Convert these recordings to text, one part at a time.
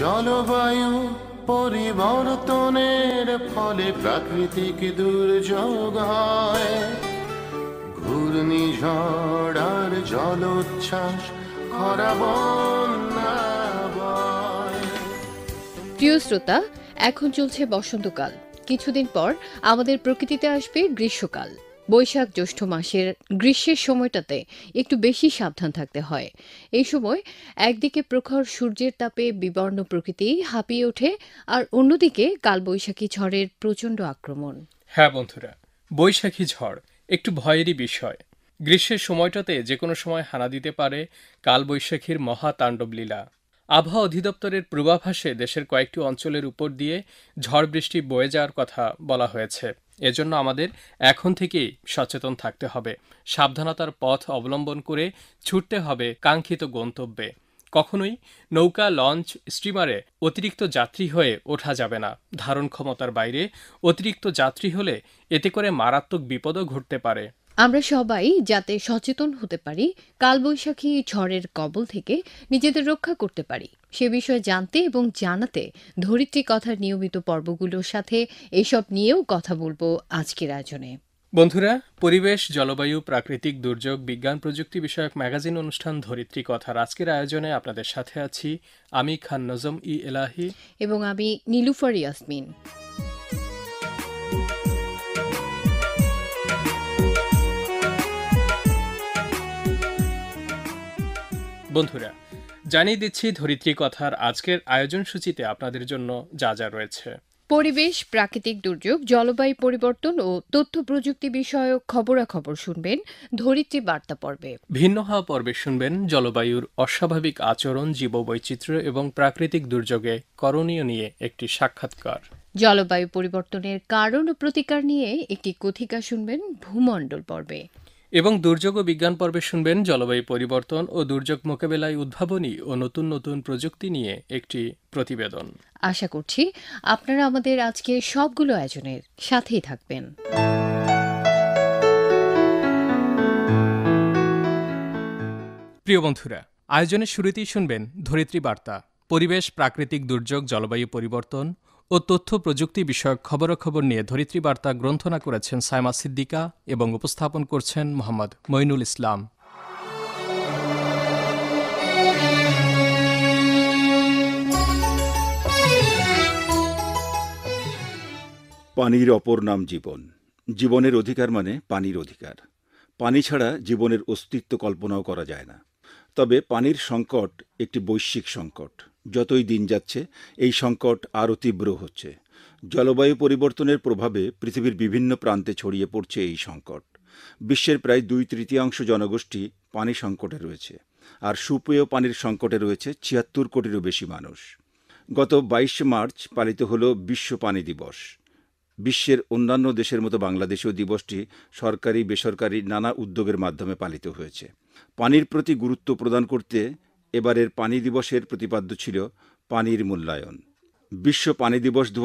জলবায়ু পরিবর্তনের ফলে প্রাকৃতিক দুর্যোগ হয় ঘূর্ণি ঝড়ার জলোচ্ছ্বাস খরা বন্যা প্রিয় শ্রোতা এখন চলছে বসন্তকাল কিছুদিন পর আমাদের প্রকৃতিতে আসবে গ্রীষ্মকাল বৈশাখ জ্যৈষ্ঠ মাসের গ্রীষ্মের সময়টাতে একটু বেশি সাবধান থাকতে হয় এই সময় একদিকে প্রখর সূর্যের তাপে বিবর্ণ প্রকৃতি হাঁপিয়ে ওঠে আর অন্যদিকে কালবৈশাখী ঝড়ের প্রচণ্ড আক্রমণ হ্যাঁ বন্ধুরা বৈশাখী ঝড় একটু ভয়েরই বিষয় গ্রীষ্মের সময়টাতে যে কোনো সময় হানা দিতে পারে কালবৈশাখীর মহা তাণ্ডব লীলা আবহাওয়া অধিদপ্তরের পূর্বাভাসে দেশের কয়েকটি অঞ্চলের উপর দিয়ে ঝড় বৃষ্টি বয়ে যাওয়ার কথা বলা হয়েছে এজন্য আমাদের এখন থেকেই সচেতন থাকতে হবে সাবধানতার পথ অবলম্বন করে ছুটতে হবে কাঙ্ক্ষিত গন্তব্যে কখনোই নৌকা লঞ্চ স্টিমারে অতিরিক্ত যাত্রী হয়ে ওঠা যাবে না ধারণ ক্ষমতার বাইরে অতিরিক্ত যাত্রী হলে এতে করে মারাত্মক বিপদও ঘটতে পারে আমরা সবাই যাতে সচেতন হতে পারি কালবৈশাখী ঝড়ের কবল থেকে নিজেদের রক্ষা করতে পারি সে বিষয়ে জানতে এবং জানাতে ধরিত্রী কথার নিয়মিত পর্বগুলোর সাথে এসব নিয়েও কথা বলবো আজকের আয়োজনে বন্ধুরা পরিবেশ জলবায়ু প্রাকৃতিক দুর্যোগ বিজ্ঞান প্রযুক্তি বিষয়ক ম্যাগাজিন অনুষ্ঠান ধরিত্রী কথার আজকের আয়োজনে আপনাদের সাথে আছি আমি খান নজম ই এলাহি এবং আমি নীলুফর ইয়াসমিন বন্ধুরা জানিয়ে দিচ্ছি ধরিত্রী কথার আজকের আয়োজন সূচিতে আপনাদের জন্য যা যা রয়েছে পরিবেশ প্রাকৃতিক দুর্যোগ জলবায়ু পরিবর্তন ও তথ্য প্রযুক্তি বিষয়ক খবরাখবর শুনবেন ধরিত্রী বার্তা পর্বে ভিন্ন হওয়া পর্বে শুনবেন জলবায়ুর অস্বাভাবিক আচরণ জীববৈচিত্র্য এবং প্রাকৃতিক দুর্যোগে করণীয় নিয়ে একটি সাক্ষাৎকার জলবায়ু পরিবর্তনের কারণ ও প্রতিকার নিয়ে একটি কথিকা শুনবেন ভূমণ্ডল পর্বে এবং দুর্যোগ ও বিজ্ঞান পর্বে শুনবেন জলবায়ু পরিবর্তন ও দুর্যোগ মোকাবেলায় উদ্ভাবনী ও নতুন নতুন প্রযুক্তি নিয়ে একটি প্রতিবেদন আশা করছি আপনারা আমাদের আজকে সবগুলো আয়োজনের সাথেই থাকবেন প্রিয় বন্ধুরা আয়োজনের শুরুতেই শুনবেন ধরিত্রী বার্তা পরিবেশ প্রাকৃতিক দুর্যোগ জলবায়ু পরিবর্তন ও তথ্য প্রযুক্তি বিষয়ক খবরাখবর নিয়ে ধরিত্রী বার্তা গ্রন্থনা করেছেন সাইমা সিদ্দিকা এবং উপস্থাপন করছেন মোহাম্মদ মইনুল ইসলাম পানির অপর নাম জীবন জীবনের অধিকার মানে পানির অধিকার পানি ছাড়া জীবনের অস্তিত্ব কল্পনাও করা যায় না তবে পানির সংকট একটি বৈশ্বিক সংকট যতই দিন যাচ্ছে এই সংকট আরও তীব্র হচ্ছে জলবায়ু পরিবর্তনের প্রভাবে পৃথিবীর বিভিন্ন প্রান্তে ছড়িয়ে পড়ছে এই সংকট বিশ্বের প্রায় দুই তৃতীয়াংশ জনগোষ্ঠী পানি সংকটে রয়েছে আর সুপেয় পানির সংকটে রয়েছে ছিয়াত্তর কোটিরও বেশি মানুষ গত বাইশে মার্চ পালিত হল বিশ্ব পানি দিবস বিশ্বের অন্যান্য দেশের মতো বাংলাদেশেও দিবসটি সরকারি বেসরকারি নানা উদ্যোগের মাধ্যমে পালিত হয়েছে পানির প্রতি গুরুত্ব প্রদান করতে এবারের পানি দিবসের প্রতিপাদ্য ছিল পানির মূল্যায়ন বিশ্ব পানি দিবস দু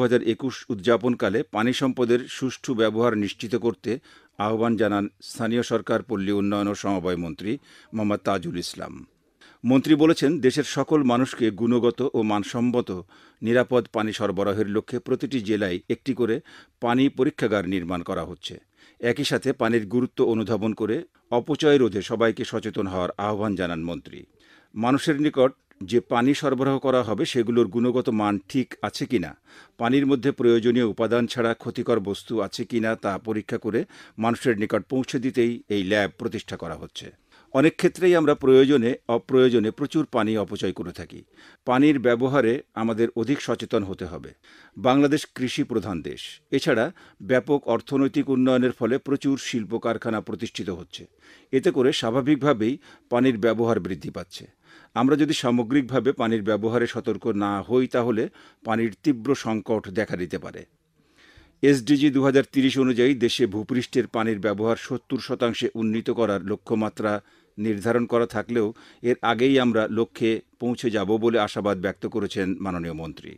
উদযাপনকালে পানি সম্পদের সুষ্ঠু ব্যবহার নিশ্চিত করতে আহ্বান জানান স্থানীয় সরকার পল্লী উন্নয়ন ও সমবায় মন্ত্রী মোহাম্মদ তাজুল ইসলাম মন্ত্রী বলেছেন দেশের সকল মানুষকে গুণগত ও মানসম্মত নিরাপদ পানি সরবরাহের লক্ষ্যে প্রতিটি জেলায় একটি করে পানি পরীক্ষাগার নির্মাণ করা হচ্ছে একই সাথে পানির গুরুত্ব অনুধাবন করে অপচয় রোধে সবাইকে সচেতন হওয়ার আহ্বান জানান মন্ত্রী মানুষের নিকট যে পানি সরবরাহ করা হবে সেগুলোর গুণগত মান ঠিক আছে কিনা পানির মধ্যে প্রয়োজনীয় উপাদান ছাড়া ক্ষতিকর বস্তু আছে কিনা তা পরীক্ষা করে মানুষের নিকট পৌঁছে দিতেই এই ল্যাব প্রতিষ্ঠা করা হচ্ছে অনেক ক্ষেত্রেই আমরা প্রয়োজনে অপ্রয়োজনে প্রচুর পানি অপচয় করে থাকি পানির ব্যবহারে আমাদের অধিক সচেতন হতে হবে বাংলাদেশ কৃষি প্রধান দেশ এছাড়া ব্যাপক অর্থনৈতিক উন্নয়নের ফলে প্রচুর শিল্প কারখানা প্রতিষ্ঠিত হচ্ছে এতে করে স্বাভাবিকভাবেই পানির ব্যবহার বৃদ্ধি পাচ্ছে আমরা যদি সামগ্রিকভাবে পানির ব্যবহারে সতর্ক না হই তাহলে পানির তীব্র সংকট দেখা দিতে পারে এসডিজি দু অনুযায়ী দেশে ভূপৃষ্ঠের পানির ব্যবহার সত্তর শতাংশে উন্নীত করার লক্ষ্যমাত্রা নির্ধারণ করা থাকলেও এর আগেই আমরা লক্ষ্যে পৌঁছে যাব বলে আশাবাদ ব্যক্ত করেছেন মাননীয় মন্ত্রী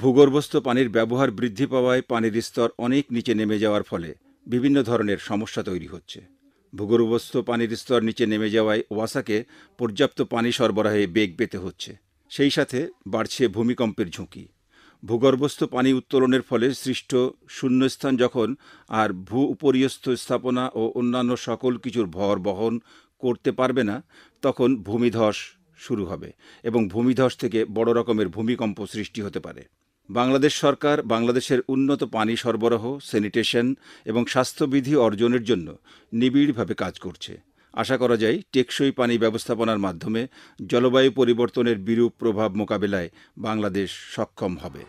ভূগর্ভস্থ পানির ব্যবহার বৃদ্ধি পাওয়ায় পানির স্তর অনেক নিচে নেমে যাওয়ার ফলে বিভিন্ন ধরনের সমস্যা তৈরি হচ্ছে ভূগর্ভস্থ পানির স্তর নিচে নেমে যাওয়ায় ওয়াসাকে পর্যাপ্ত পানি সরবরাহে বেগ পেতে হচ্ছে সেই সাথে বাড়ছে ভূমিকম্পের ঝুঁকি ভূগর্ভস্থ পানি উত্তোলনের ফলে সৃষ্ট শূন্যস্থান যখন আর ভূ উপরিয়স্থ স্থাপনা ও অন্যান্য সকল কিছুর ভর বহন করতে পারবে না তখন ভূমিধস শুরু হবে এবং ভূমিধস থেকে বড় রকমের ভূমিকম্প সৃষ্টি হতে পারে বাংলাদেশ সরকার বাংলাদেশের উন্নত পানি সরবরাহ স্যানিটেশন এবং স্বাস্থ্যবিধি অর্জনের জন্য নিবিড়ভাবে কাজ করছে আশা করা যায় টেকসই পানি ব্যবস্থাপনার মাধ্যমে জলবায়ু পরিবর্তনের বিরূপ প্রভাব মোকাবেলায় বাংলাদেশ সক্ষম হবে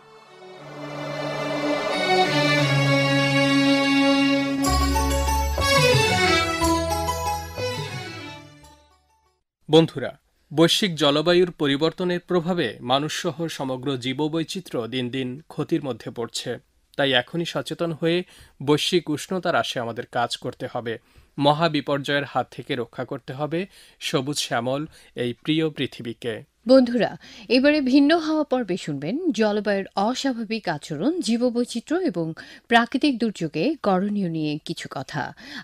বন্ধুরা বৈশ্বিক জলবায়ুর পরিবর্তনের প্রভাবে মানুষসহ সমগ্র জীববৈচিত্র্য দিন দিন ক্ষতির মধ্যে পড়ছে তাই এখনই সচেতন হয়ে বৈশ্বিক উষ্ণতার আসে আমাদের কাজ করতে হবে মহা বিপর্যয়ের হাত থেকে রক্ষা করতে হবে সবুজ শ্যামল এই প্রিয় পৃথিবীকে বন্ধুরা এবারে ভিন্ন হওয়া পর্বে শুনবেন জলবায়ুর অস্বাভাবিক আচরণ জীববৈচিত্র্য এবং প্রাকৃতিক দুর্যোগে করণীয় নিয়ে কিছু কথা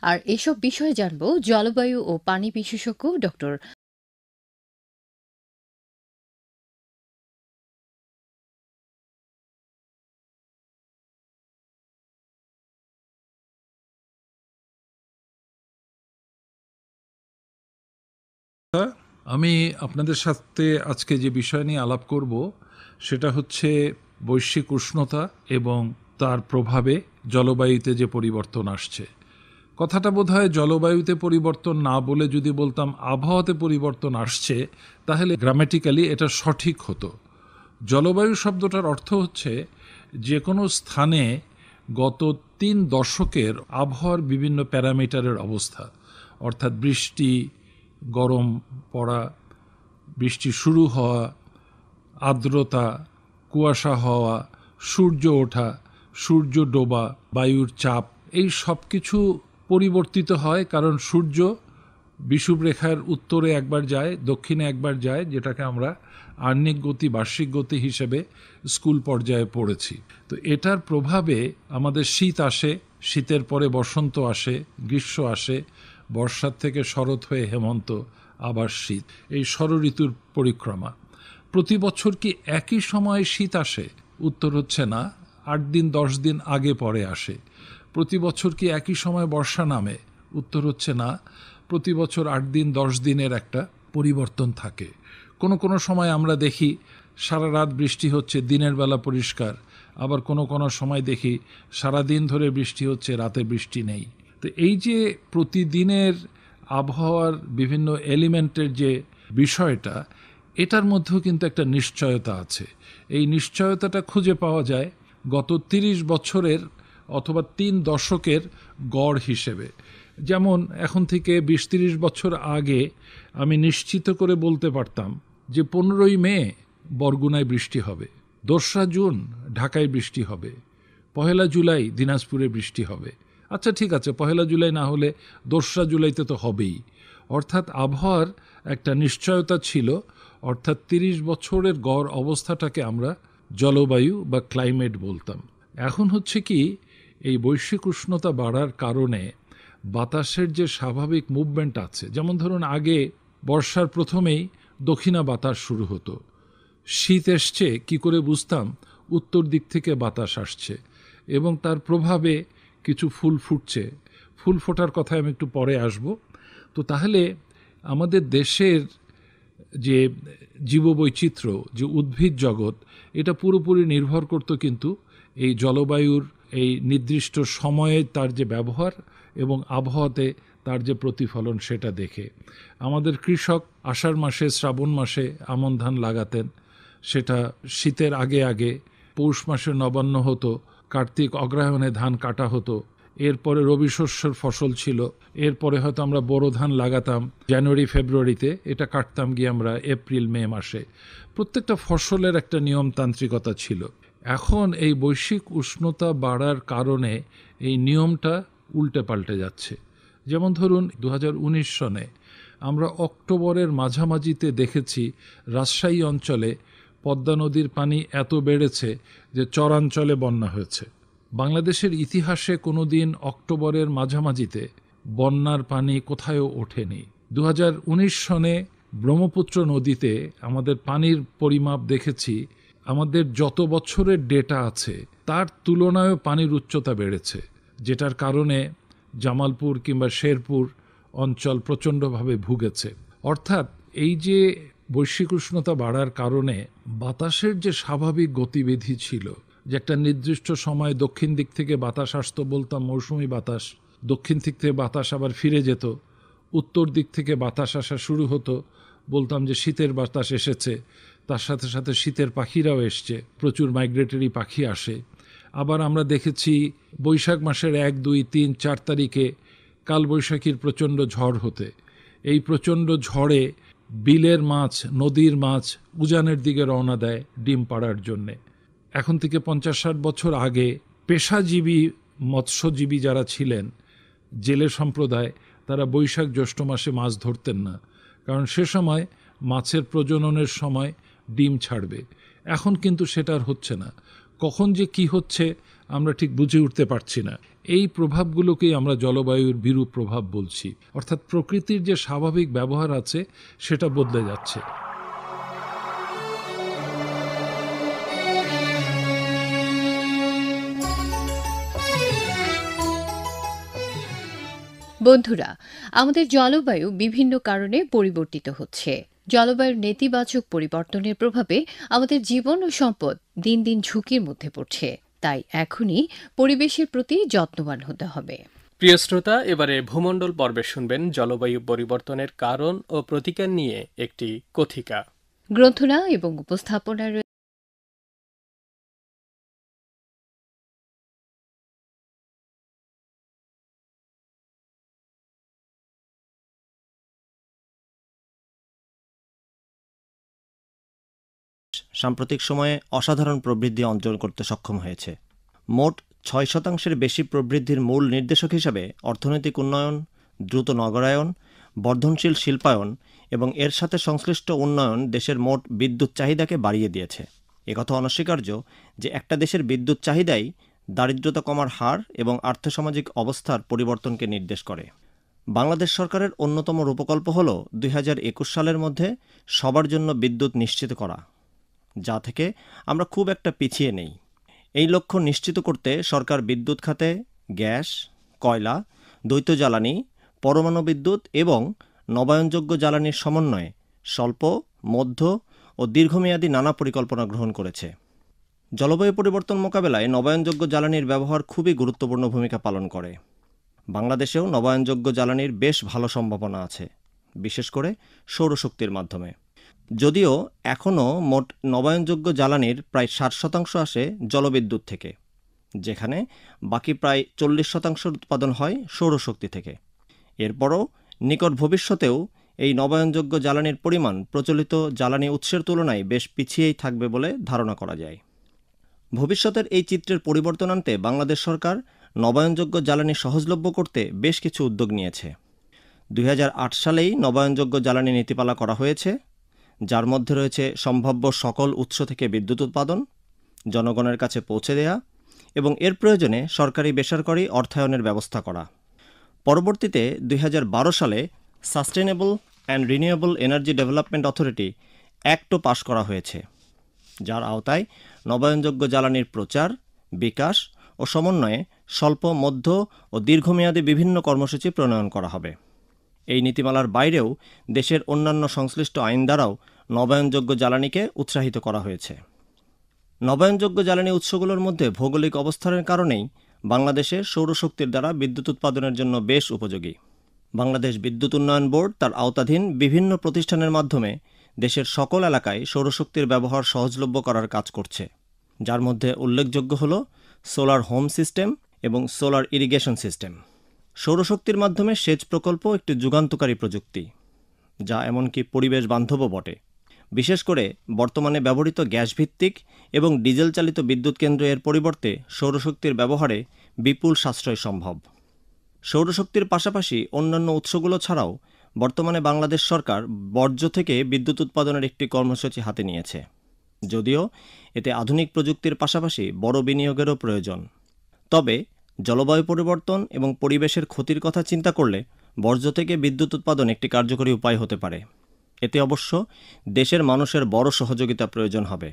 আর এসব বিষয়ে জানব জলবায়ু ও পানি বিশেষজ্ঞ ডক্টর আমি আপনাদের সাথে আজকে যে বিষয় নিয়ে আলাপ করব সেটা হচ্ছে বৈশ্বিক উষ্ণতা এবং তার প্রভাবে জলবায়ুতে যে পরিবর্তন আসছে কথাটা বোধ হয় জলবায়ুতে পরিবর্তন না বলে যদি বলতাম আবহাওয়াতে পরিবর্তন আসছে তাহলে গ্রামেটিক্যালি এটা সঠিক হতো জলবায়ু শব্দটার অর্থ হচ্ছে যে কোনো স্থানে গত তিন দশকের আবহাওয়ার বিভিন্ন প্যারামিটারের অবস্থা অর্থাৎ বৃষ্টি গরম পড়া বৃষ্টি শুরু হওয়া আর্দ্রতা কুয়াশা হওয়া সূর্য ওঠা সূর্য ডোবা বায়ুর চাপ এই সব কিছু পরিবর্তিত হয় কারণ সূর্য বিষুব রেখার উত্তরে একবার যায় দক্ষিণে একবার যায় যেটাকে আমরা আর্নিক গতি বার্ষিক গতি হিসেবে স্কুল পর্যায়ে পড়েছি তো এটার প্রভাবে আমাদের শীত আসে শীতের পরে বসন্ত আসে গ্রীষ্ম আসে বর্ষার থেকে শরৎ হয়ে হেমন্ত আবার শীত এই ঋতুর পরিক্রমা প্রতি বছর কি একই সময়ে শীত আসে উত্তর হচ্ছে না আট দিন দশ দিন আগে পরে আসে প্রতি বছর কি একই সময় বর্ষা নামে উত্তর হচ্ছে না প্রতি বছর আট দিন দশ দিনের একটা পরিবর্তন থাকে কোনো কোনো সময় আমরা দেখি সারা রাত বৃষ্টি হচ্ছে দিনের বেলা পরিষ্কার আবার কোনো কোনো সময় দেখি সারা দিন ধরে বৃষ্টি হচ্ছে রাতে বৃষ্টি নেই তো এই যে প্রতিদিনের আবহাওয়ার বিভিন্ন এলিমেন্টের যে বিষয়টা এটার মধ্যেও কিন্তু একটা নিশ্চয়তা আছে এই নিশ্চয়তাটা খুঁজে পাওয়া যায় গত ৩০ বছরের অথবা তিন দশকের গড় হিসেবে যেমন এখন থেকে বিশ তিরিশ বছর আগে আমি নিশ্চিত করে বলতে পারতাম যে পনেরোই মে বরগুনায় বৃষ্টি হবে দোসরা জুন ঢাকায় বৃষ্টি হবে পহেলা জুলাই দিনাজপুরে বৃষ্টি হবে আচ্ছা ঠিক আছে পহেলা জুলাই না হলে দোসরা জুলাইতে তো হবেই অর্থাৎ আবহাওয়ার একটা নিশ্চয়তা ছিল অর্থাৎ তিরিশ বছরের গড় অবস্থাটাকে আমরা জলবায়ু বা ক্লাইমেট বলতাম এখন হচ্ছে কি এই বৈশ্বিক উষ্ণতা বাড়ার কারণে বাতাসের যে স্বাভাবিক মুভমেন্ট আছে যেমন ধরুন আগে বর্ষার প্রথমেই দক্ষিণা বাতাস শুরু হতো শীত এসছে কী করে বুঝতাম উত্তর দিক থেকে বাতাস আসছে এবং তার প্রভাবে কিছু ফুল ফুটছে ফুল ফোটার কথা আমি একটু পরে আসব তো তাহলে আমাদের দেশের যে জীববৈচিত্র্য যে উদ্ভিদ জগৎ এটা পুরোপুরি নির্ভর করতো কিন্তু এই জলবায়ুর এই নির্দিষ্ট সময়ে তার যে ব্যবহার এবং আবহাওয়াতে তার যে প্রতিফলন সেটা দেখে আমাদের কৃষক আষাঢ় মাসে শ্রাবণ মাসে আমন ধান লাগাতেন সেটা শীতের আগে আগে পৌষ মাসে নবান্ন হতো কার্তিক অগ্রহায়ণে ধান কাটা হতো এরপরে রবি শস্যের ফসল ছিল এরপরে হয়তো আমরা বড় ধান লাগাতাম জানুয়ারি ফেব্রুয়ারিতে এটা কাটতাম গিয়ে আমরা এপ্রিল মে মাসে প্রত্যেকটা ফসলের একটা নিয়মতান্ত্রিকতা ছিল এখন এই বৈশ্বিক উষ্ণতা বাড়ার কারণে এই নিয়মটা উল্টে পাল্টে যাচ্ছে যেমন ধরুন দু সনে আমরা অক্টোবরের মাঝামাঝিতে দেখেছি রাজশাহী অঞ্চলে পদ্মা নদীর পানি এত বেড়েছে যে চরাঞ্চলে বন্যা হয়েছে বাংলাদেশের ইতিহাসে কোনো দিন অক্টোবরের মাঝামাঝিতে বন্যার পানি কোথায়ও ওঠেনি দু সনে ব্রহ্মপুত্র নদীতে আমাদের পানির পরিমাপ দেখেছি আমাদের যত বছরের ডেটা আছে তার তুলনায়ও পানির উচ্চতা বেড়েছে যেটার কারণে জামালপুর কিংবা শেরপুর অঞ্চল প্রচণ্ডভাবে ভুগেছে অর্থাৎ এই যে বৈশ্বিক উষ্ণতা বাড়ার কারণে বাতাসের যে স্বাভাবিক গতিবিধি ছিল যে একটা নির্দিষ্ট সময় দক্ষিণ দিক থেকে বাতাস আসতো বলতাম মৌসুমি বাতাস দক্ষিণ দিক থেকে বাতাস আবার ফিরে যেত উত্তর দিক থেকে বাতাস আসা শুরু হতো বলতাম যে শীতের বাতাস এসেছে তার সাথে সাথে শীতের পাখিরাও এসছে প্রচুর মাইগ্রেটরি পাখি আসে আবার আমরা দেখেছি বৈশাখ মাসের এক দুই তিন চার তারিখে কালবৈশাখীর প্রচণ্ড ঝড় হতে এই প্রচণ্ড ঝড়ে বিলের মাছ নদীর মাছ উজানের দিকে রওনা দেয় ডিম পাড়ার জন্যে এখন থেকে পঞ্চাশ ষাট বছর আগে পেশাজীবী মৎস্যজীবী যারা ছিলেন জেলে সম্প্রদায় তারা বৈশাখ জ্যৈষ্ঠ মাসে মাছ ধরতেন না কারণ সে সময় মাছের প্রজননের সময় ডিম ছাড়বে এখন কিন্তু সেটা আর হচ্ছে না কখন যে কি হচ্ছে আমরা ঠিক বুঝে উঠতে পারছি না এই প্রভাবগুলোকেই আমরা জলবায়ুর বিরূপ প্রভাব বলছি অর্থাৎ প্রকৃতির যে স্বাভাবিক ব্যবহার আছে সেটা বদলে যাচ্ছে বন্ধুরা আমাদের জলবায়ু বিভিন্ন কারণে পরিবর্তিত হচ্ছে জলবায়ুর নেতিবাচক পরিবর্তনের প্রভাবে আমাদের জীবন ও সম্পদ দিন দিন ঝুঁকির মধ্যে পড়ছে তাই এখনই পরিবেশের প্রতি যত্নবান হতে হবে প্রিয় শ্রোতা এবারে ভূমণ্ডল পর্বে শুনবেন জলবায়ু পরিবর্তনের কারণ ও প্রতিকার নিয়ে একটি কথিকা গ্রন্থনা এবং উপস্থাপনা সাম্প্রতিক সময়ে অসাধারণ প্রবৃদ্ধি অঞ্চল করতে সক্ষম হয়েছে মোট ছয় শতাংশের বেশি প্রবৃদ্ধির মূল নির্দেশক হিসাবে অর্থনৈতিক উন্নয়ন দ্রুত নগরায়ন বর্ধনশীল শিল্পায়ন এবং এর সাথে সংশ্লিষ্ট উন্নয়ন দেশের মোট বিদ্যুৎ চাহিদাকে বাড়িয়ে দিয়েছে একথা অনস্বীকার্য যে একটা দেশের বিদ্যুৎ চাহিদাই দারিদ্রতা কমার হার এবং আর্থসামাজিক অবস্থার পরিবর্তনকে নির্দেশ করে বাংলাদেশ সরকারের অন্যতম রূপকল্প হল দুই সালের মধ্যে সবার জন্য বিদ্যুৎ নিশ্চিত করা যা থেকে আমরা খুব একটা পিছিয়ে নেই এই লক্ষ্য নিশ্চিত করতে সরকার বিদ্যুৎ খাতে গ্যাস কয়লা দ্বৈত জ্বালানি পরমাণু বিদ্যুৎ এবং নবায়নযোগ্য জ্বালানির সমন্বয়ে স্বল্প মধ্য ও দীর্ঘমেয়াদী নানা পরিকল্পনা গ্রহণ করেছে জলবায়ু পরিবর্তন মোকাবেলায় নবায়নযোগ্য জ্বালানির ব্যবহার খুবই গুরুত্বপূর্ণ ভূমিকা পালন করে বাংলাদেশেও নবায়নযোগ্য জ্বালানির বেশ ভালো সম্ভাবনা আছে বিশেষ করে সৌরশক্তির মাধ্যমে যদিও এখনও মোট নবায়নযোগ্য জ্বালানির প্রায় ষাট শতাংশ আসে জলবিদ্যুৎ থেকে যেখানে বাকি প্রায় চল্লিশ শতাংশ উৎপাদন হয় সৌরশক্তি থেকে এরপরও নিকট ভবিষ্যতেও এই নবায়নযোগ্য জ্বালানির পরিমাণ প্রচলিত জ্বালানি উৎসের তুলনায় বেশ পিছিয়েই থাকবে বলে ধারণা করা যায় ভবিষ্যতের এই চিত্রের পরিবর্তন আনতে বাংলাদেশ সরকার নবায়নযোগ্য জ্বালানি সহজলভ্য করতে বেশ কিছু উদ্যোগ নিয়েছে দুই সালেই নবায়নযোগ্য জ্বালানি নীতিপালা করা হয়েছে যার মধ্যে রয়েছে সম্ভাব্য সকল উৎস থেকে বিদ্যুৎ উৎপাদন জনগণের কাছে পৌঁছে দেয়া এবং এর প্রয়োজনে সরকারি বেসরকারি অর্থায়নের ব্যবস্থা করা পরবর্তীতে দুই সালে sustainable and renewable energy development authority অ্যাক্টও পাশ করা হয়েছে যার আওতায় নবায়নযোগ্য জ্বালানির প্রচার বিকাশ ও সমন্বয়ে স্বল্প মধ্য ও দীর্ঘমেয়াদী বিভিন্ন কর্মসূচি প্রণয়ন করা হবে এই নীতিমালার বাইরেও দেশের অন্যান্য সংশ্লিষ্ট আইন দ্বারাও নবায়নযোগ্য জ্বালানিকে উৎসাহিত করা হয়েছে নবায়নযোগ্য জ্বালানি উৎসগুলোর মধ্যে ভৌগোলিক অবস্থানের কারণেই বাংলাদেশে সৌরশক্তির দ্বারা বিদ্যুৎ উৎপাদনের জন্য বেশ উপযোগী বাংলাদেশ বিদ্যুৎ উন্নয়ন বোর্ড তার আওতাধীন বিভিন্ন প্রতিষ্ঠানের মাধ্যমে দেশের সকল এলাকায় সৌরশক্তির ব্যবহার সহজলভ্য করার কাজ করছে যার মধ্যে উল্লেখযোগ্য হল সোলার হোম সিস্টেম এবং সোলার ইরিগেশন সিস্টেম সৌরশক্তির মাধ্যমে সেচ প্রকল্প একটি যুগান্তকারী প্রযুক্তি যা এমনকি পরিবেশ বান্ধবও বটে বিশেষ করে বর্তমানে ব্যবহৃত গ্যাসভিত্তিক এবং ডিজেল চালিত বিদ্যুৎ কেন্দ্র এর পরিবর্তে সৌরশক্তির ব্যবহারে বিপুল সাশ্রয় সম্ভব সৌরশক্তির পাশাপাশি অন্যান্য উৎসগুলো ছাড়াও বর্তমানে বাংলাদেশ সরকার বর্জ্য থেকে বিদ্যুৎ উৎপাদনের একটি কর্মসূচি হাতে নিয়েছে যদিও এতে আধুনিক প্রযুক্তির পাশাপাশি বড় বিনিয়োগেরও প্রয়োজন তবে জলবায়ু পরিবর্তন এবং পরিবেশের ক্ষতির কথা চিন্তা করলে বর্জ্য থেকে বিদ্যুৎ উৎপাদন একটি কার্যকরী উপায় হতে পারে এতে অবশ্য দেশের মানুষের বড় সহযোগিতা প্রয়োজন হবে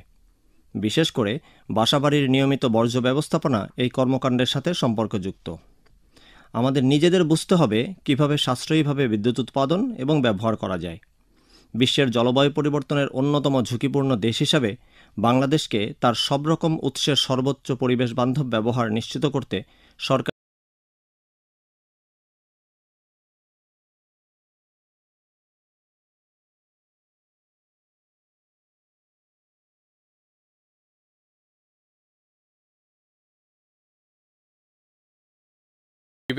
বিশেষ করে বাসাবাড়ির নিয়মিত বর্জ্য ব্যবস্থাপনা এই কর্মকাণ্ডের সাথে সম্পর্কযুক্ত আমাদের নিজেদের বুঝতে হবে কিভাবে সাশ্রয়ীভাবে বিদ্যুৎ উৎপাদন এবং ব্যবহার করা যায় বিশ্বের জলবায়ু পরিবর্তনের অন্যতম ঝুঁকিপূর্ণ দেশ হিসাবে বাংলাদেশকে তার সব রকম উৎসের সর্বোচ্চ পরিবেশ বান্ধব ব্যবহার নিশ্চিত করতে সরকার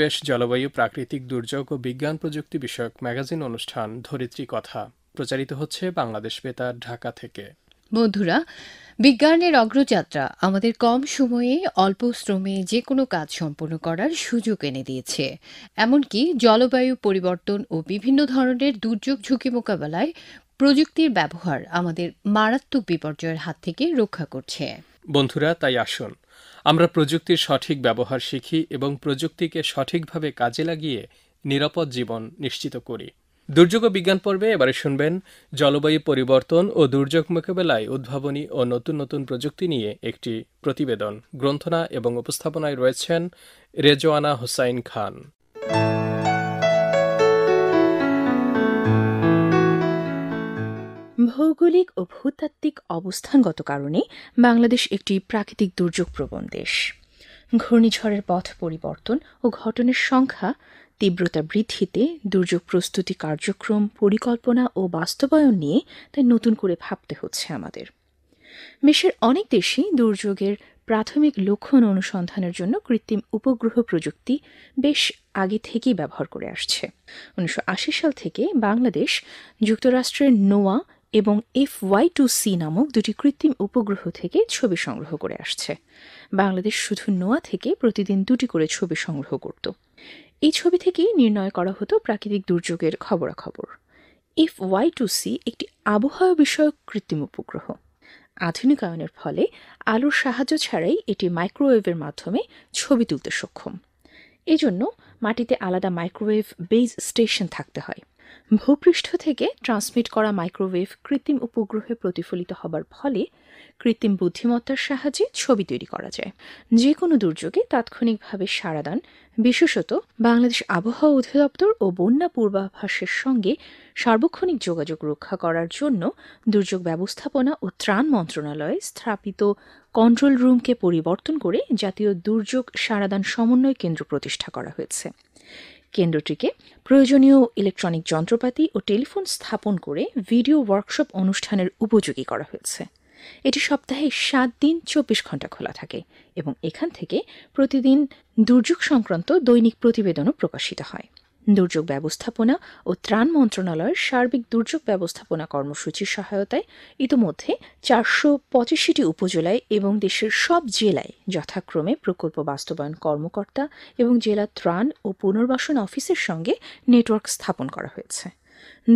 পরিবেশ জলবায়ু প্রাকৃতিক দুর্যোগ ও বিজ্ঞান প্রযুক্তি বিষয়ক ম্যাগাজিন অনুষ্ঠান ধরিত্রী কথা প্রচারিত হচ্ছে বাংলাদেশ বেতার ঢাকা থেকে বন্ধুরা বিজ্ঞানের অগ্রযাত্রা আমাদের কম সময়ে অল্প শ্রমে যে কোনো কাজ সম্পন্ন করার সুযোগ এনে দিয়েছে এমনকি জলবায়ু পরিবর্তন ও বিভিন্ন ধরনের দুর্যোগ ঝুঁকি মোকাবেলায় প্রযুক্তির ব্যবহার আমাদের মারাত্মক বিপর্যয়ের হাত থেকে রক্ষা করছে বন্ধুরা তাই আসুন আমরা প্রযুক্তির সঠিক ব্যবহার শিখি এবং প্রযুক্তিকে সঠিকভাবে কাজে লাগিয়ে নিরাপদ জীবন নিশ্চিত করি দুর্যোগ বিজ্ঞান পর্বে এবারে শুনবেন জলবায়ু পরিবর্তন ও দুর্যোগ মোকাবেলায় উদ্ভাবনী ও নতুন নতুন প্রযুক্তি নিয়ে একটি প্রতিবেদন গ্রন্থনা এবং উপস্থাপনায় রয়েছেন রেজোয়ানা হোসাইন খান ভৌগোলিক ও ভূতাত্ত্বিক অবস্থানগত কারণে বাংলাদেশ একটি প্রাকৃতিক দুর্যোগ প্রবণ দেশ ঘূর্ণিঝড়ের পথ পরিবর্তন ও ঘটনের সংখ্যা তীব্রতা বৃদ্ধিতে দুর্যোগ প্রস্তুতি কার্যক্রম পরিকল্পনা ও বাস্তবায়ন নিয়ে তাই নতুন করে ভাবতে হচ্ছে আমাদের বিশ্বের অনেক দেশই দুর্যোগের প্রাথমিক লক্ষণ অনুসন্ধানের জন্য কৃত্রিম উপগ্রহ প্রযুক্তি বেশ আগে থেকেই ব্যবহার করে আসছে উনিশশো সাল থেকে বাংলাদেশ যুক্তরাষ্ট্রের নোয়া এবং এফ ওয়াই টু সি নামক দুটি কৃত্রিম উপগ্রহ থেকে ছবি সংগ্রহ করে আসছে বাংলাদেশ শুধু নোয়া থেকে প্রতিদিন দুটি করে ছবি সংগ্রহ করত এই ছবি থেকেই নির্ণয় করা হতো প্রাকৃতিক দুর্যোগের খবরাখবর এফ ওয়াই টু সি একটি আবহাওয়া বিষয়ক কৃত্রিম উপগ্রহ আধুনিকায়নের ফলে আলোর সাহায্য ছাড়াই এটি মাইক্রোওয়েভের মাধ্যমে ছবি তুলতে সক্ষম এজন্য মাটিতে আলাদা মাইক্রোওয়েভ বেজ স্টেশন থাকতে হয় ভূপৃষ্ঠ থেকে ট্রান্সমিট করা মাইক্রোওয়েভ কৃত্রিম উপগ্রহে প্রতিফলিত হবার ফলে কৃত্রিম বুদ্ধিমত্তার সাহায্যে ছবি তৈরি করা যায় যে কোনো দুর্যোগে তাৎক্ষণিকভাবে সারাদান দান বিশেষত বাংলাদেশ আবহাওয়া অধিদপ্তর ও বন্যা পূর্বাভাসের সঙ্গে সার্বক্ষণিক যোগাযোগ রক্ষা করার জন্য দুর্যোগ ব্যবস্থাপনা ও ত্রাণ মন্ত্রণালয়ে স্থাপিত কন্ট্রোল রুমকে পরিবর্তন করে জাতীয় দুর্যোগ সারাদান সমন্বয় কেন্দ্র প্রতিষ্ঠা করা হয়েছে কেন্দ্রটিকে প্রয়োজনীয় ইলেকট্রনিক যন্ত্রপাতি ও টেলিফোন স্থাপন করে ভিডিও ওয়ার্কশপ অনুষ্ঠানের উপযোগী করা হয়েছে এটি সপ্তাহে সাত দিন চব্বিশ ঘন্টা খোলা থাকে এবং এখান থেকে প্রতিদিন দুর্যোগ সংক্রান্ত দৈনিক প্রতিবেদনও প্রকাশিত হয় দুর্যোগ ব্যবস্থাপনা ও ত্রাণ মন্ত্রণালয়ের সার্বিক দুর্যোগ ব্যবস্থাপনা কর্মসূচির সহায়তায় ইতোমধ্যে চারশো পঁচাশিটি উপজেলায় এবং দেশের সব জেলায় যথাক্রমে প্রকল্প বাস্তবায়ন কর্মকর্তা এবং জেলা ত্রাণ ও পুনর্বাসন অফিসের সঙ্গে নেটওয়ার্ক স্থাপন করা হয়েছে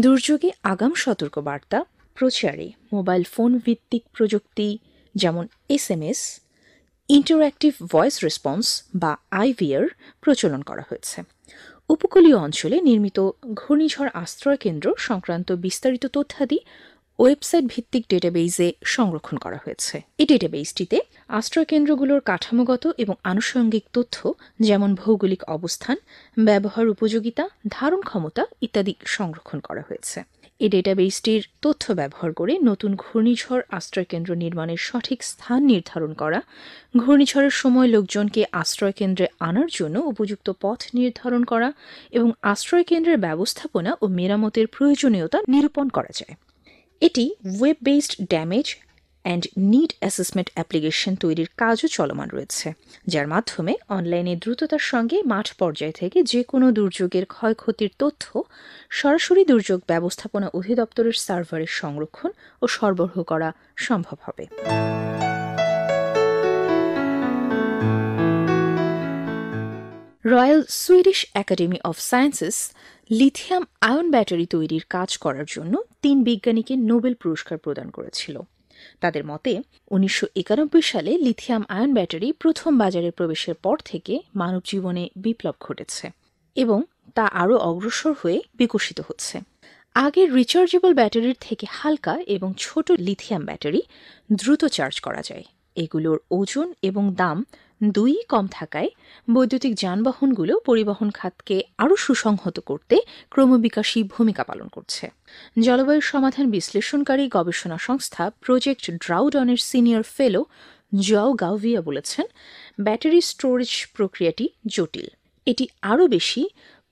দুর্যোগে আগাম সতর্ক বার্তা প্রচারে মোবাইল ফোন ভিত্তিক প্রযুক্তি যেমন S M S interactive voice response বা আইভিআর প্রচলন করা হয়েছে উপকূলীয় অঞ্চলে নির্মিত ঘূর্ণিঝড় আশ্রয় কেন্দ্র সংক্রান্ত বিস্তারিত তথ্যাদি ওয়েবসাইট ভিত্তিক ডেটাবেইজে সংরক্ষণ করা হয়েছে এই ডেটাবেইজটিতে আশ্রয়কেন্দ্রগুলোর কাঠামোগত এবং আনুষঙ্গিক তথ্য যেমন ভৌগোলিক অবস্থান ব্যবহার উপযোগিতা ধারণ ক্ষমতা ইত্যাদি সংরক্ষণ করা হয়েছে এই ডেটাবেসটির তথ্য ব্যবহার করে নতুন ঘূর্ণিঝড় আশ্রয়কেন্দ্র নির্মাণের সঠিক স্থান নির্ধারণ করা ঘূর্ণিঝড়ের সময় লোকজনকে আশ্রয়কেন্দ্রে আনার জন্য উপযুক্ত পথ নির্ধারণ করা এবং আশ্রয়কেন্দ্রের ব্যবস্থাপনা ও মেরামতের প্রয়োজনীয়তা নিরূপণ করা যায় এটি web based damage and need assessment application তৈরির কাজও চলমান রয়েছে যার মাধ্যমে অনলাইনে দ্রুততার সঙ্গে মাঠ পর্যায় থেকে যে কোনো দুর্যোগের ক্ষয়ক্ষতির তথ্য সরাসরি দুর্যোগ ব্যবস্থাপনা অধিদপ্তরের সার্ভারে সংরক্ষণ ও সরবরাহ করা সম্ভব হবে royal Swedish academy of sciences lithium ion battery তৈরির কাজ করার জন্য তিন বিজ্ঞানীকে নোবেল পুরস্কার প্রদান করেছিল তাদের মতে উনিশশো সালে লিথিয়াম আয়ন ব্যাটারি প্রথম বাজারে প্রবেশের পর থেকে মানব জীবনে বিপ্লব ঘটেছে এবং তা আরও অগ্রসর হয়ে বিকশিত হচ্ছে আগের রিচার্জেবল ব্যাটারির থেকে হালকা এবং ছোট লিথিয়াম ব্যাটারি দ্রুত চার্জ করা যায় এগুলোর ওজন এবং দাম দুই কম থাকায় বৈদ্যুতিক যানবাহনগুলো পরিবহন খাতকে আরও সুসংহত করতে ক্রমবিকাশী ভূমিকা পালন করছে জলবায়ু সমাধান বিশ্লেষণকারী গবেষণা সংস্থা প্রজেক্ট ড্রাউডনের সিনিয়র ফেলো জও গাউভিয়া বলেছেন ব্যাটারি স্টোরেজ প্রক্রিয়াটি জটিল এটি আরও বেশি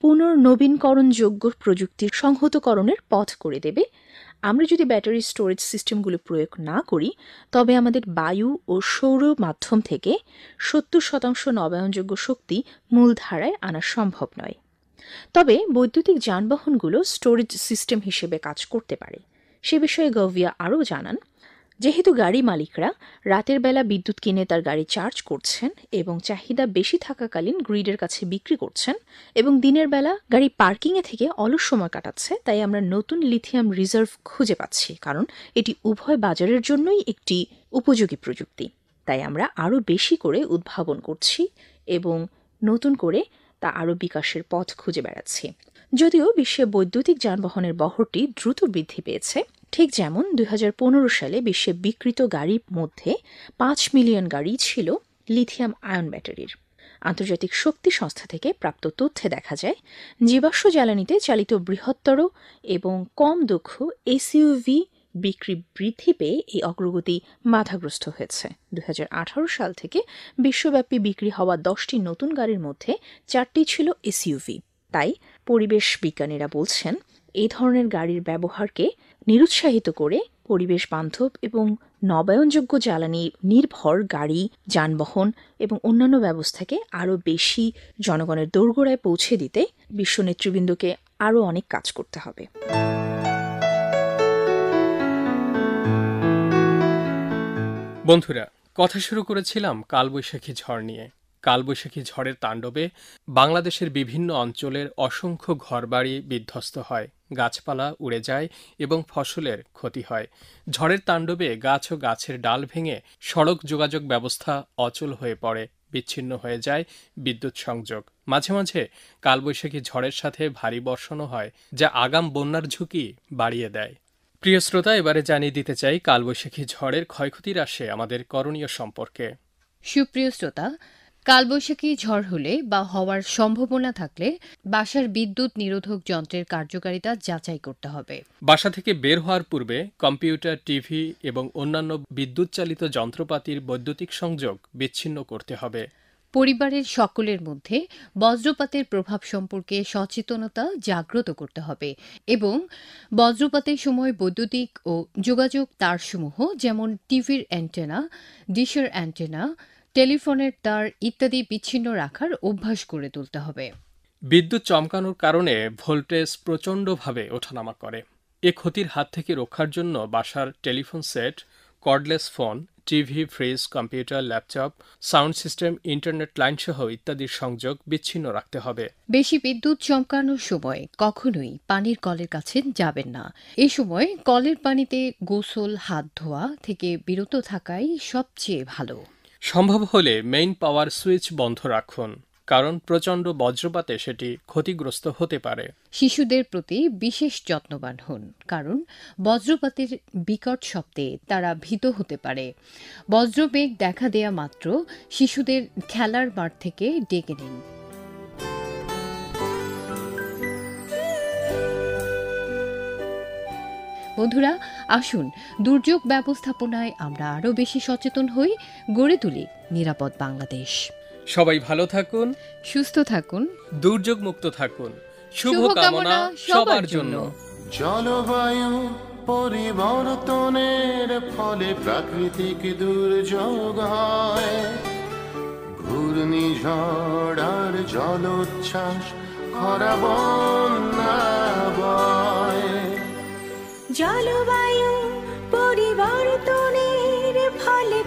পুনর্নবীনকরণযোগ্য প্রযুক্তির সংহতকরণের পথ করে দেবে আমরা যদি ব্যাটারি স্টোরেজ সিস্টেমগুলো প্রয়োগ না করি তবে আমাদের বায়ু ও সৌর মাধ্যম থেকে সত্তর শতাংশ নবায়নযোগ্য শক্তি মূলধারায় আনা সম্ভব নয় তবে বৈদ্যুতিক যানবাহনগুলো স্টোরেজ সিস্টেম হিসেবে কাজ করতে পারে সে বিষয়ে গভিয়া আরও জানান যেহেতু গাড়ি মালিকরা রাতের বেলা বিদ্যুৎ কিনে তার গাড়ি চার্জ করছেন এবং চাহিদা বেশি থাকাকালীন গ্রিডের কাছে বিক্রি করছেন এবং দিনের বেলা গাড়ি পার্কিংয়ে থেকে অলস সময় কাটাচ্ছে তাই আমরা নতুন লিথিয়াম রিজার্ভ খুঁজে পাচ্ছি কারণ এটি উভয় বাজারের জন্যই একটি উপযোগী প্রযুক্তি তাই আমরা আরও বেশি করে উদ্ভাবন করছি এবং নতুন করে তা আরও বিকাশের পথ খুঁজে বেড়াচ্ছি যদিও বিশ্বে বৈদ্যুতিক যানবাহনের বহরটি দ্রুত বৃদ্ধি পেয়েছে ঠিক যেমন দুই সালে বিশ্বে বিকৃত গাড়ির মধ্যে পাঁচ মিলিয়ন গাড়ি ছিল লিথিয়াম আয়ন ব্যাটারির আন্তর্জাতিক শক্তি সংস্থা থেকে প্রাপ্ত তথ্যে দেখা যায় জীবাশ্ম জ্বালানিতে চালিত বৃহত্তর এবং কম দক্ষ এসইউভি বিক্রি বৃদ্ধি পেয়ে এই অগ্রগতি বাধাগ্রস্ত হয়েছে দু সাল থেকে বিশ্বব্যাপী বিক্রি হওয়া দশটি নতুন গাড়ির মধ্যে চারটি ছিল এসইউভি তাই পরিবেশ বিজ্ঞানীরা বলছেন এই ধরনের গাড়ির ব্যবহারকে নিরুৎসাহিত করে পরিবেশ বান্ধব এবং নবায়নযোগ্য জ্বালানি নির্ভর গাড়ি যানবাহন এবং অন্যান্য ব্যবস্থাকে আরও বেশি জনগণের দোরগোড়ায় পৌঁছে দিতে বিশ্ব নেতৃবৃন্দকে আরও অনেক কাজ করতে হবে বন্ধুরা কথা শুরু করেছিলাম কালবৈশাখী ঝড় নিয়ে কালবৈশাখী ঝড়ের তাণ্ডবে বাংলাদেশের বিভিন্ন অঞ্চলের অসংখ্য ঘরবাড়ি বিধ্বস্ত হয় গাছপালা উড়ে যায় এবং ফসলের ক্ষতি হয় ঝড়ের তাণ্ডবে গাছ ও গাছের ডাল ভেঙে সড়ক যোগাযোগ ব্যবস্থা অচল হয়ে পড়ে বিচ্ছিন্ন হয়ে যায় বিদ্যুৎ সংযোগ মাঝে মাঝে কালবৈশাখী ঝড়ের সাথে ভারী বর্ষণও হয় যা আগাম বন্যার ঝুঁকি বাড়িয়ে দেয় প্রিয় শ্রোতা এবারে জানিয়ে দিতে চাই কালবৈশাখী ঝড়ের ক্ষয়ক্ষতির আসে আমাদের করণীয় সম্পর্কে সুপ্রিয় শ্রোতা কালবৈশাখী ঝড় হলে বা হওয়ার সম্ভাবনা থাকলে বাসার বিদ্যুৎ নিরোধক যন্ত্রের কার্যকারিতা যাচাই করতে হবে বাসা থেকে বের হওয়ার পূর্বে কম্পিউটার টিভি এবং অন্যান্য বিদ্যুৎ চালিত যন্ত্রপাতির বৈদ্যুতিক সংযোগ বিচ্ছিন্ন করতে হবে পরিবারের সকলের মধ্যে বজ্রপাতের প্রভাব সম্পর্কে সচেতনতা জাগ্রত করতে হবে এবং বজ্রপাতের সময় বৈদ্যুতিক ও যোগাযোগ তারসমূহ যেমন টিভির অ্যান্টেনা ডিশের অ্যান্টেনা টেলিফোনের তার ইত্যাদি বিচ্ছিন্ন রাখার অভ্যাস গড়ে তুলতে হবে বিদ্যুৎ চমকানোর কারণে ভোল্টেজ প্রচণ্ডভাবে ওঠানামা করে এ ক্ষতির হাত থেকে রক্ষার জন্য বাসার telephone set cordless phone TV fridge computer laptop sound system internet line সহ ইত্যাদির সংযোগ বিচ্ছিন্ন রাখতে হবে বেশি বিদ্যুৎ চমকানোর সময় কখনোই পানির কলের কাছে যাবেন না এ সময় কলের পানিতে গোসল হাত ধোয়া থেকে বিরত থাকাই সবচেয়ে ভালো সম্ভব হলে মেইন পাওয়ার সুইচ বন্ধ রাখুন কারণ প্রচণ্ড বজ্রপাতে সেটি ক্ষতিগ্রস্ত হতে পারে শিশুদের প্রতি বিশেষ যত্নবান হন কারণ বজ্রপাতের বিকট শব্দে তারা ভীত হতে পারে বজ্রবেগ দেখা দেয়া মাত্র শিশুদের খেলার মাঠ থেকে ডেকে নিন বন্ধুরা আসুন দুর্যোগ ব্যবস্থাপনায় আমরা আরও বেশি সচেতন হই গড়ে তুলি নিরাপদ বাংলাদেশ সবাই ভালো থাকুন সুস্থ থাকুন দুর্যোগ মুক্ত থাকুন শুভকামনা সবার জন্য জলবায়ু পরিবর্তনের ফলে প্রাকৃতিক দুর্যোগ হয় ঘূর্ণিঝড় আর জলোচ্ছ্বাস খরা বন্যা জলবায়ু পরিবর্তনের ফলে